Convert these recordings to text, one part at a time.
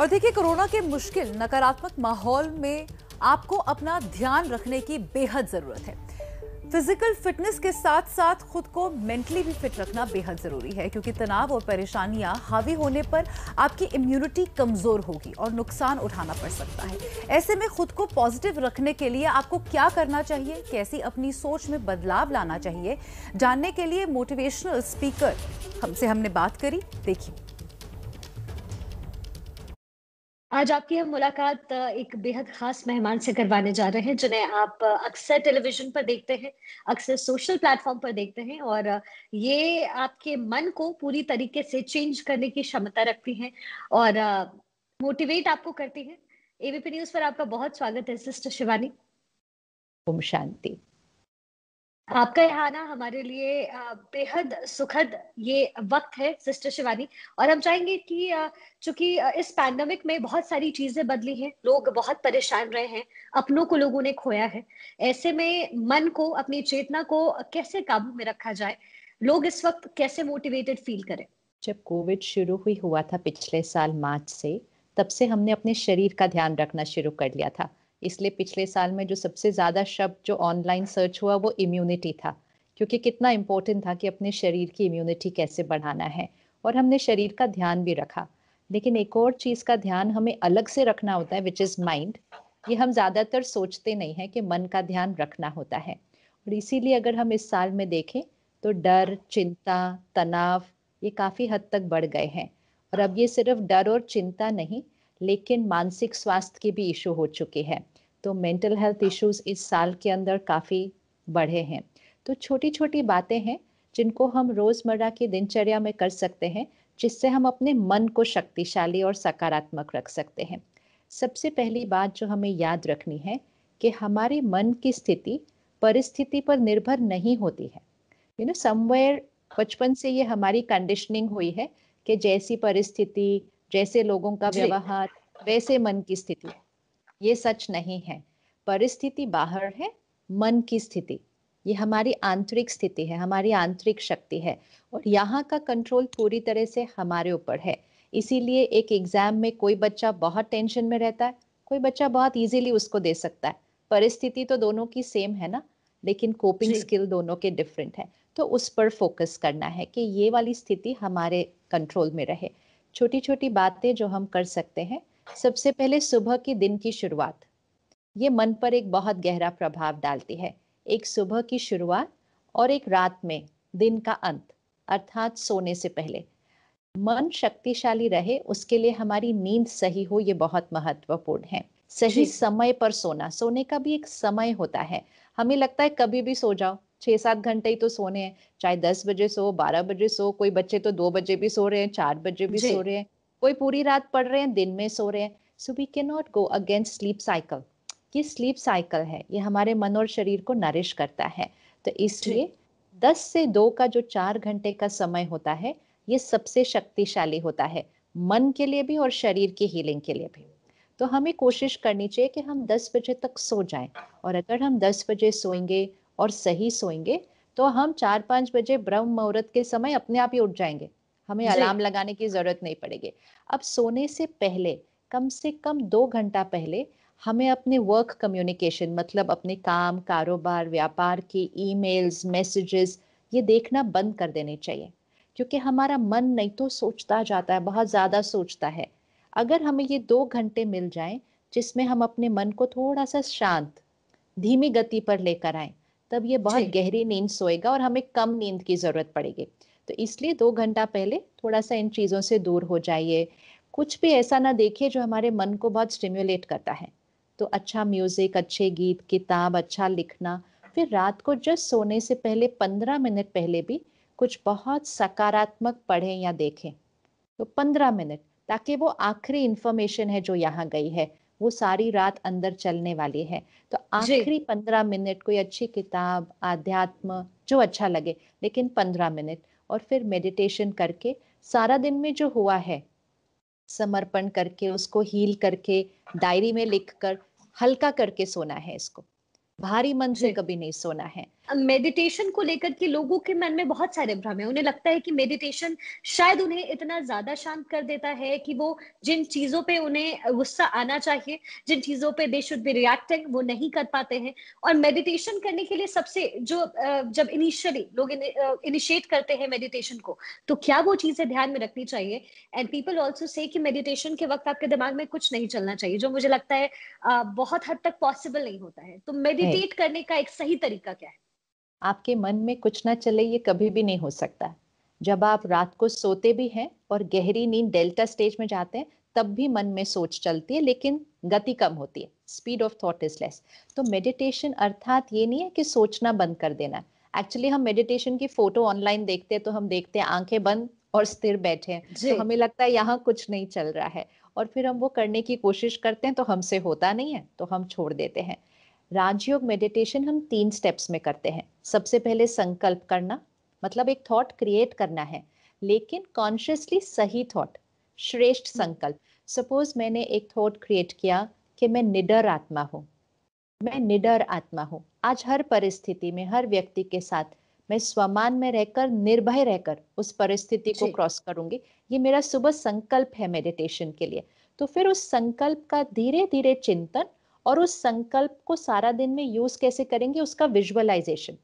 और देखिए कोरोना के मुश्किल नकारात्मक माहौल में आपको अपना ध्यान रखने की बेहद ज़रूरत है फिजिकल फिटनेस के साथ साथ खुद को मेंटली भी फिट रखना बेहद ज़रूरी है क्योंकि तनाव और परेशानियां हावी होने पर आपकी इम्यूनिटी कमज़ोर होगी और नुकसान उठाना पड़ सकता है ऐसे में खुद को पॉजिटिव रखने के लिए आपको क्या करना चाहिए कैसी अपनी सोच में बदलाव लाना चाहिए जानने के लिए मोटिवेशनल स्पीकर हमसे हमने बात करी देखिए आज आपकी हम मुलाकात एक बेहद खास मेहमान से करवाने जा रहे हैं जिन्हें आप अक्सर टेलीविजन पर देखते हैं अक्सर सोशल प्लेटफॉर्म पर देखते हैं और ये आपके मन को पूरी तरीके से चेंज करने की क्षमता रखती हैं और मोटिवेट आपको करती हैं एबीपी न्यूज पर आपका बहुत स्वागत है सिस्टर शिवानी ओम शांति आपका यहाँ आना हमारे लिए बेहद सुखद ये वक्त है सिस्टर शिवानी और हम चाहेंगे कि चूंकि इस पैंडमिक में बहुत सारी चीजें बदली हैं लोग बहुत परेशान रहे हैं अपनों को लोगों ने खोया है ऐसे में मन को अपनी चेतना को कैसे काबू में रखा जाए लोग इस वक्त कैसे मोटिवेटेड फील करें जब कोविड शुरू हुई हुआ था पिछले साल मार्च से तब से हमने अपने शरीर का ध्यान रखना शुरू कर लिया था इसलिए पिछले साल में जो सबसे ज़्यादा शब्द जो ऑनलाइन सर्च हुआ वो इम्यूनिटी था क्योंकि कितना इम्पोर्टेंट था कि अपने शरीर की इम्यूनिटी कैसे बढ़ाना है और हमने शरीर का ध्यान भी रखा लेकिन एक और चीज़ का ध्यान हमें अलग से रखना होता है विच इज़ माइंड ये हम ज़्यादातर सोचते नहीं हैं कि मन का ध्यान रखना होता है और इसीलिए अगर हम इस साल में देखें तो डर चिंता तनाव ये काफ़ी हद तक बढ़ गए हैं और अब ये सिर्फ डर और चिंता नहीं लेकिन मानसिक स्वास्थ्य के भी इशू हो चुके हैं तो मेंटल हेल्थ इश्यूज इस साल के अंदर काफ़ी बढ़े हैं तो छोटी छोटी बातें हैं जिनको हम रोज़मर्रा की दिनचर्या में कर सकते हैं जिससे हम अपने मन को शक्तिशाली और सकारात्मक रख सकते हैं सबसे पहली बात जो हमें याद रखनी है कि हमारे मन की स्थिति परिस्थिति पर निर्भर नहीं होती है यू नो समवेयर बचपन से ये हमारी कंडीशनिंग हुई है कि जैसी परिस्थिति जैसे लोगों का व्यवहार वैसे मन की स्थिति ये सच नहीं है परिस्थिति बाहर है मन की स्थिति ये हमारी आंतरिक स्थिति है हमारी आंतरिक शक्ति है और यहाँ का कंट्रोल पूरी तरह से हमारे ऊपर है इसीलिए एक एग्जाम में कोई बच्चा बहुत टेंशन में रहता है कोई बच्चा बहुत इजीली उसको दे सकता है परिस्थिति तो दोनों की सेम है ना लेकिन कोपिंग स्किल दोनों के डिफरेंट है तो उस पर फोकस करना है कि ये वाली स्थिति हमारे कंट्रोल में रहे छोटी छोटी बातें जो हम कर सकते हैं सबसे पहले सुबह के दिन की शुरुआत ये मन पर एक बहुत गहरा प्रभाव डालती है एक सुबह की शुरुआत और एक रात में दिन का अंत अर्थात सोने से पहले मन शक्तिशाली रहे उसके लिए हमारी नींद सही हो ये बहुत महत्वपूर्ण है सही समय पर सोना सोने का भी एक समय होता है हमें लगता है कभी भी सो जाओ छः सात घंटे ही तो सोने हैं चाहे दस बजे सो बारह बजे सो कोई बच्चे तो दो बजे भी सो रहे हैं चार बजे भी सो रहे हैं कोई पूरी रात पढ़ रहे हैं दिन में सो रहे हैं so we can not go against sleep cycle ये स्लीप साइकिल है ये हमारे मन और शरीर को नरिश करता है तो इसलिए दस से दो का जो चार घंटे का समय होता है ये सबसे शक्तिशाली होता है मन के लिए भी और शरीर की हीलिंग के लिए भी तो हमें कोशिश करनी चाहिए कि हम 10 बजे तक सो जाएं और अगर हम 10 बजे सोएंगे और सही सोएंगे तो हम चार पाँच बजे ब्रह्म मुहूर्त के समय अपने आप ही उठ जाएंगे हमें अलार्म लगाने की जरूरत नहीं पड़ेगी अब सोने से पहले कम से कम दो घंटा पहले हमें अपने वर्क कम्युनिकेशन मतलब अपने काम कारोबार व्यापार की ईमेल्स मैसेजेस ये देखना बंद कर देने चाहिए क्योंकि हमारा मन नहीं तो सोचता जाता है बहुत ज़्यादा सोचता है अगर हमें ये दो घंटे मिल जाएं जिसमें हम अपने मन को थोड़ा सा शांत धीमी गति पर लेकर आए तब ये बहुत गहरी नींद सोएगा और हमें कम नींद की ज़रूरत पड़ेगी तो इसलिए दो घंटा पहले थोड़ा सा इन चीज़ों से दूर हो जाइए कुछ भी ऐसा ना देखिए जो हमारे मन को बहुत स्टिम्युलेट करता है तो अच्छा म्यूज़िक अच्छे गीत किताब अच्छा लिखना फिर रात को जस्ट सोने से पहले पंद्रह मिनट पहले भी कुछ बहुत सकारात्मक पढ़ें या देखें तो पंद्रह मिनट ताकि वो आखिरी इन्फॉर्मेशन है जो यहाँ गई है वो सारी रात अंदर चलने वाली है तो आखिरी पंद्रह मिनट कोई अच्छी किताब आध्यात्म जो अच्छा लगे लेकिन पंद्रह मिनट और फिर मेडिटेशन करके सारा दिन में जो हुआ है समर्पण करके उसको हील करके डायरी में लिख कर हल्का करके सोना है इसको भारी मन से कभी नहीं सोना है मेडिटेशन को लेकर के लोगों के मन में बहुत सारे भ्रम है उन्हें लगता है कि मेडिटेशन शायद उन्हें इतना ज्यादा शांत कर देता है कि वो जिन चीजों पे उन्हें गुस्सा आना चाहिए जिन चीजों पे दे शुड बी रिएक्टिंग वो नहीं कर पाते हैं और मेडिटेशन करने के लिए सबसे जो जब इनिशियली लोग इनिशिएट करते हैं मेडिटेशन को तो क्या वो चीजें ध्यान में रखनी चाहिए एंड पीपल ऑल्सो से कि मेडिटेशन के वक्त आपके दिमाग में कुछ नहीं चलना चाहिए जो मुझे लगता है बहुत हद तक पॉसिबल नहीं होता है तो मेडिटेट करने का एक सही तरीका क्या है आपके मन में कुछ ना चले ये कभी भी नहीं हो सकता जब आप रात को सोते भी हैं और गहरी नींद डेल्टा स्टेज में जाते हैं तब भी मन में सोच चलती है लेकिन गति कम होती है speed of thought is less तो मेडिटेशन अर्थात ये नहीं है कि सोचना बंद कर देना एक्चुअली हम मेडिटेशन की फोटो ऑनलाइन देखते हैं तो हम देखते हैं आंखें बंद और स्थिर बैठे हैं तो हमें लगता है यहाँ कुछ नहीं चल रहा है और फिर हम वो करने की कोशिश करते हैं तो हमसे होता नहीं है तो हम छोड़ देते हैं राजयोग मेडिटेशन हम तीन स्टेप्स में करते हैं सबसे पहले संकल्प करना मतलब एक थॉट क्रिएट करना है लेकिन कॉन्शियसली सही थॉट श्रेष्ठ हम्म। संकल्प सपोज मैंने एक थॉट क्रिएट किया कि मैं निडर आत्मा हूँ मैं निडर आत्मा हूँ आज हर परिस्थिति में हर व्यक्ति के साथ मैं स्वमान में रहकर निर्भय रहकर उस परिस्थिति को क्रॉस करूंगी ये मेरा सुबह संकल्प है मेडिटेशन के लिए तो फिर उस संकल्प का धीरे धीरे चिंतन और उस संकल्प को सारा दिन में यूज कैसे करेंगे उसका विजुअलाइजेशन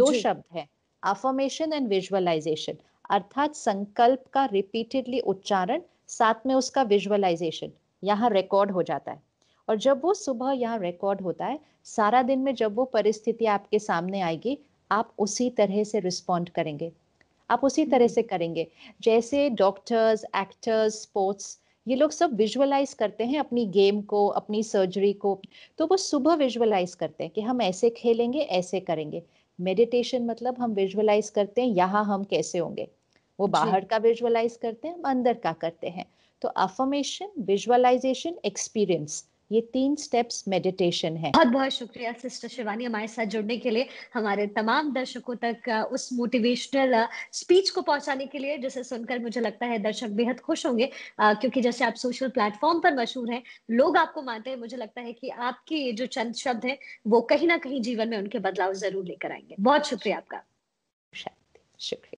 दो शब्द है अफॉर्मेशन एंड विजुअलाइजेशन अर्थात संकल्प का रिपीटेडली उच्चारण साथ में उसका विजुअलाइजेशन यहाँ रिकॉर्ड हो जाता है और जब वो सुबह यहाँ रिकॉर्ड होता है सारा दिन में जब वो परिस्थिति आपके सामने आएगी आप उसी तरह से रिस्पॉन्ड करेंगे आप उसी तरह से करेंगे जैसे डॉक्टर्स एक्टर्स स्पोर्ट्स ये लोग सब विजुअलाइज करते हैं अपनी गेम को अपनी सर्जरी को तो वो सुबह विजुअलाइज करते हैं कि हम ऐसे खेलेंगे ऐसे करेंगे मेडिटेशन मतलब हम विजुअलाइज करते हैं यहाँ हम कैसे होंगे वो बाहर का विजुअलाइज करते हैं हम अंदर का करते हैं तो अफर्मेशन विजुअलाइजेशन एक्सपीरियंस ये तीन स्टेप्स मेडिटेशन है बहुत बहुत शुक्रिया सिस्टर शिवानी हमारे साथ जुड़ने के लिए हमारे तमाम दर्शकों तक उस मोटिवेशनल स्पीच को पहुंचाने के लिए जिसे सुनकर मुझे लगता है दर्शक बेहद खुश होंगे क्योंकि जैसे आप सोशल प्लेटफॉर्म पर मशहूर हैं लोग आपको मानते हैं मुझे लगता है कि आपके ये जो चंद शब्द हैं वो कहीं ना कहीं जीवन में उनके बदलाव जरूर लेकर आएंगे बहुत शुक्रिया आपका शुक्रिया